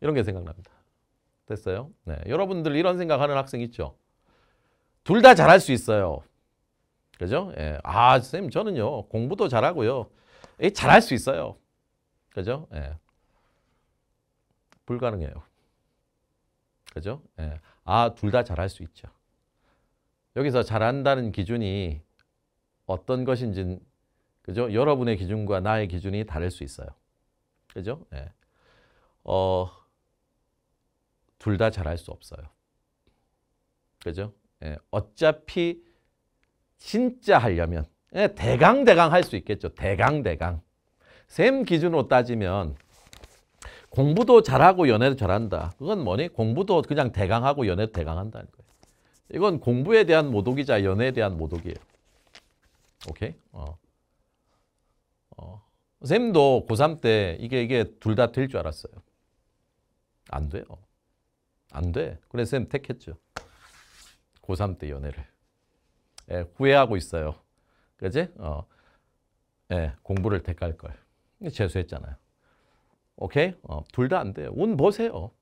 이런 게 생각납니다. 됐어요? 네, 여러분들 이런 생각하는 학생 있죠? 둘 다 잘할 수 있어요. 그죠? 예. 아, 선생님 저는요. 공부도 잘하고요. 예, 잘할 수 있어요. 그죠? 예. 불가능해요. 그죠? 예. 아, 둘 다 잘할 수 있죠. 여기서 잘한다는 기준이 어떤 것인지 그죠? 여러분의 기준과 나의 기준이 다를 수 있어요. 그죠? 예. 어, 둘다 잘할 수 없어요. 그죠? 예, 어차피 진짜 하려면 예, 대강 대강 할 수 있겠죠. 대강 대강. 쌤 기준으로 따지면 공부도 잘하고 연애도 잘한다. 그건 뭐니? 공부도 그냥 대강하고 연애도 대강한다는 거예요. 이건 공부에 대한 모독이자 연애에 대한 모독이에요. 오케이? 어. 어. 쌤도 고3 때 이게 이게 둘 다 될 줄 알았어요. 안 돼요. 안 돼. 그래서 쌤 택했죠. 고3 때 연애를. 예, 후회하고 있어요. 그지? 어. 예, 공부를 택할 걸. 재수했잖아요. 오케이? 어, 둘 다 안 돼요. 운 보세요.